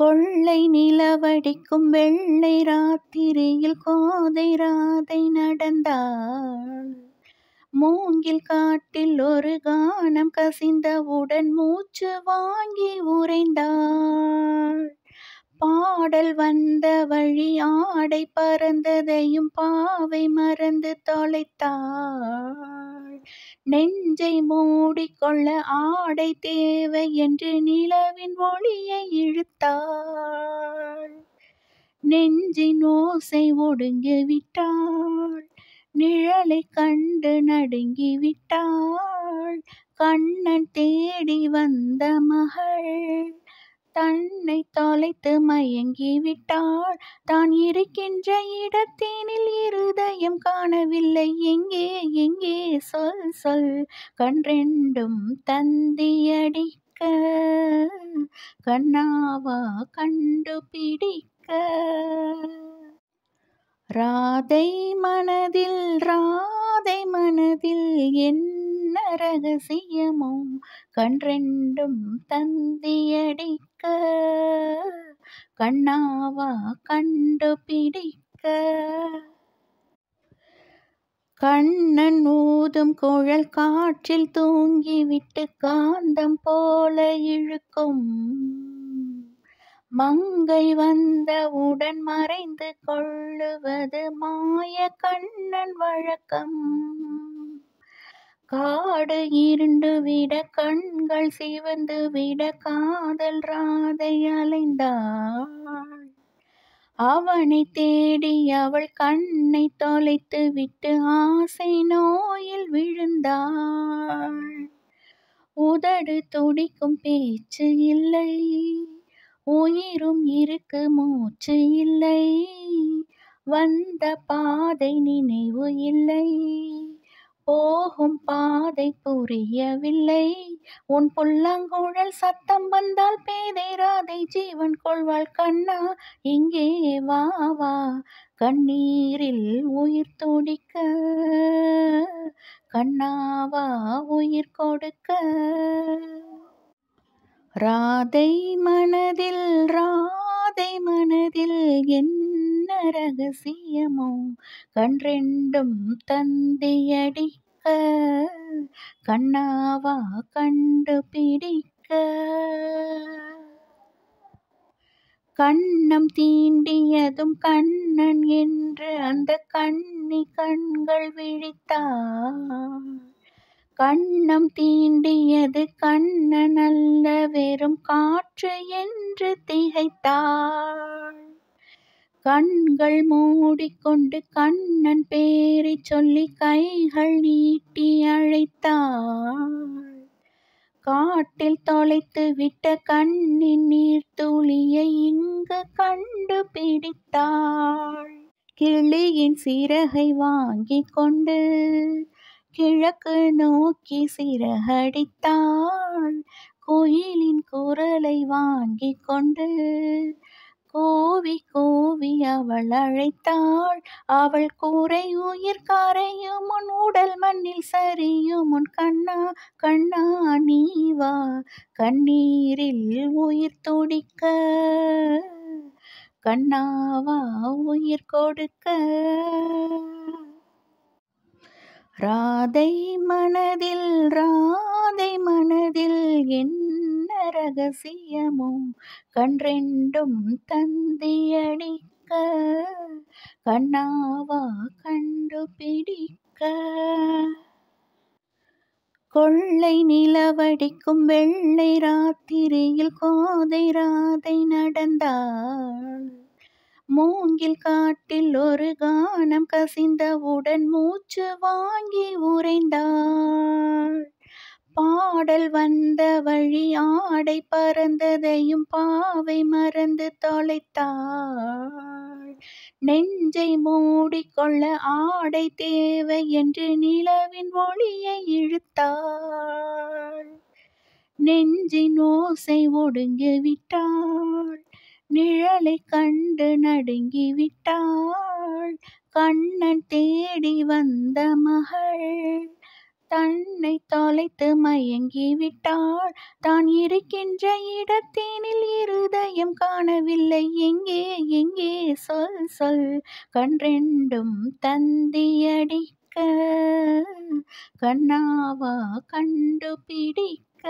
கொள்ளை நிலவடிக்கும் வெள்ளை ராத்திரியில் கோதை ராதை நடந்தாள் மூங்கில் காட்டில் ஒரு கானம் கசிந்தவுடன் மூச்சு வாங்கி உறைந்தாள் பாடல் வந்த வழி ஆடை பறந்ததையும் பாவை மறந்து தொலைத்தாள் நெஞ்சை மூடிக்கொள்ள ஆடை தேவை என்று நிலவின் ஒளியை இழுத்தாள் நெஞ்சின் ஓசை ஒடுங்கி விட்டாள் நிழலை கண்டு நடுங்கி விட்டாள் கண்ணன் தேடி வந்த மகள் தன்னை தாளைத்து மயங்கி விட்டாள் தான் இருக்கின்ற இடத்தினில் இருதயம் காணவில்லை எங்கே எங்கே சொல் சொல் கன்றெண்டும் தந்தியடிக்க கண்ணாவா கண்டுபிடிக்க ராதை மனதில் ராதை மனதில் என் என்ன ரகசியமோ கன்றெண்டும் தந்தியடிக்க கண்ணாவா கண்டுபிடிக்க கண்ணன் ஊதும் குழல் காற்றில் தூங்கிவிட்டு காந்தம் போல இழுக்கும் மங்கை வந்தவுடன் மறைந்து கொள்ளுவது மாய கண்ணன் வழக்கம் காடு இருண்டு விட கண்கள் சிவந்து விட காதல் ராதை அலைந்தாள் அவனை தேடி அவள் கண்ணை தொலைத்து விட்டு ஆசை நோயில் விழுந்தாள் உதடு துடிக்கும் பேச்சு இல்லை உயிரும் இருக்கு மூச்சு இல்லை வந்த பாதை நினைவு இல்லை போகும் பாதை புரியவில்லை உன் புல்லாங்குழல் சத்தம் வந்தால் ராதை ஜீவன் கொள்வாள் கண்ணா இங்கே வா வா கண்ணீரில் உயிர் துடிக்க கண்ணாவா உயிர் கொடுக்க ராதை மனதில் ரா கதை மனதில் என்ன ரகசியமோ கன்றெண்டும் தந்தியடிக்க கண்ணாவா கண்டுபிடிக்க கண்ணம் தீண்டியதும் கண்ணன் என்று அந்த கண்ணி கண்கள் விழித்தான் கண்ணம் தீண்டியது கண்ணன் அல்ல வெறும் காற்று என்று திகைத்தாள் கண்கள் மூடிக்கொண்டு கண்ணன் பேரை சொல்லி கைகள் நீட்டி அழைத்தாள் காட்டில் தொலைத்து விட்ட கண்ணின் நீர் துளியை இங்கு கண்டுபிடித்தாள் கிளியின் சிறகை வாங்கி கொண்டு கிழக்கு நோக்கி சிறகடித்தாள் கோயிலின் குரலை வாங்கி கொண்டு கோவி கோவி அவள் அழைத்தாள் அவள் கூரை உயிர் காரையும் உன் உடல் மண்ணில் சரியும் உன் கண்ணா கண்ணா நீ வா கண்ணீரில் உயிர் துடிக்க கண்ணாவா உயிர் கொடுக்க ராதை மனதில் ராதை மனதில் என்ன ரகசியமும் கன்றெண்டும் தந்தியடிக்க கண்ணாவா கண்டுபிடிக்க கொள்ளை நிலவடிக்கும் வெள்ளை ராத்திரியில் கோதை ராதை நடந்தாள் மூங்கில் காட்டில் ஒரு கானம் கசிந்தவுடன் மூச்சு வாங்கி உறைந்தாள் பாடல் வந்த வழி ஆடை பறந்ததையும் பாவை மறந்து தொலைத்தாள் நெஞ்சை மூடிக்கொள்ள ஆடை தேவை என்று நிலவின் ஒளியை இழுத்தாள் நெஞ்சின் ஓசை ஒடுங்கி விட்டாள் நிழலை கண்டு நடுங்கி விட்டாள் கண்ணன் தேடி வந்த மகள் தன்னை தொலைத்து மயங்கி விட்டாள் தான் இருக்கின்ற இடத்தினில் இருதயம் காணவில்லை எங்கே எங்கே சொல் சொல் கன்றெண்டும் தந்தியடிக்க கண்ணாவா கண்டுபிடிக்க